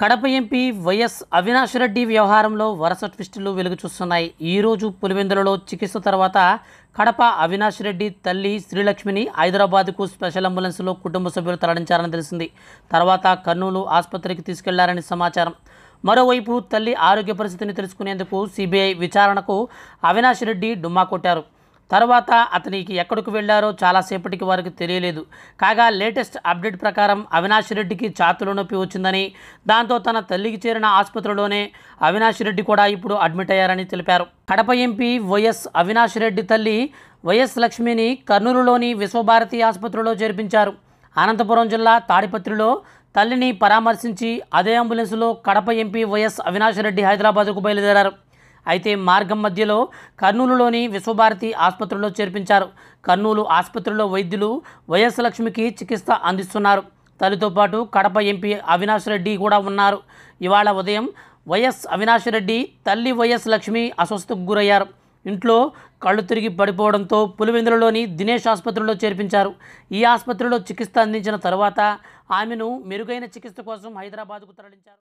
Kadapa MP YS Avinash Reddy వ్యవహారంలో వరుస ట్విస్టులు వెలుగుచూస్తున్నాయి ఈరోజు పులివెందులలో చికిత్స తర్వాత కడప అవినాష్ రెడ్డి తల్లి శ్రీలక్ష్మిని హైదరాబాద్కు స్పెషల్ అంబులెన్స్లో కుటుంబ సభ్యులు తరలించారని తెలిసింది తర్వాత కర్నూలు ఆసుపత్రికి తీసుకెళ్లారని సమాచారం మరోవైపు తల్లి ఆరోగ్య పరిస్థితిని తెలుసుకునేందుకు సిబిఐ విచారణకు అవినాష్ రెడ్డి డుమ్మా కొట్టారు తర్వాత అతనికి ఎక్కడికి వెళ్లారో చాలాసేపటికి వారికి తెలియలేదు కాగా లేటెస్ట్ అప్డేట్ ప్రకారం అవినాష్ రెడ్డికి ఛాతులో నొప్పి వచ్చిందని దాంతో తన తల్లికి చేరిన ఆసుపత్రిలోనే అవినాష్ రెడ్డి కూడా ఇప్పుడు అడ్మిట్ అయ్యారని తెలిపారు కడప ఎంపీ వైఎస్ అవినాష్ రెడ్డి తల్లి వైఎస్ లక్ష్మిని కర్నూలులోని విశ్వభారతి ఆసుపత్రిలో చేర్పించారు అనంతపురం జిల్లా తాడిపత్రిలో తల్లిని పరామర్శించి అదే అంబులెన్సులో కడప ఎంపీ వైఎస్ అవినాష్ రెడ్డి హైదరాబాద్కు బయలుదేరారు అయితే మార్గం మధ్యలో కర్నూలులోని విశ్వభారతి ఆసుపత్రిలో చేర్పించారు కర్నూలు ఆసుపత్రిలో వైద్యులు వైఎస్ లక్ష్మికి చికిత్స అందిస్తున్నారు తల్లితో పాటు కడప ఎంపీ అవినాష్ రెడ్డి కూడా ఉన్నారు ఇవాళ ఉదయం వైఎస్ అవినాష్ రెడ్డి తల్లి వైఎస్ లక్ష్మి అస్వస్థకు గురయ్యారు ఇంట్లో కళ్ళు తిరిగి పడిపోవడంతో పులివెందులలోని దినేష్ ఆసుపత్రిలో చేర్పించారు ఈ ఆసుపత్రిలో చికిత్స అందించిన తర్వాత ఆమెను మెరుగైన చికిత్స కోసం హైదరాబాద్కు తరలించారు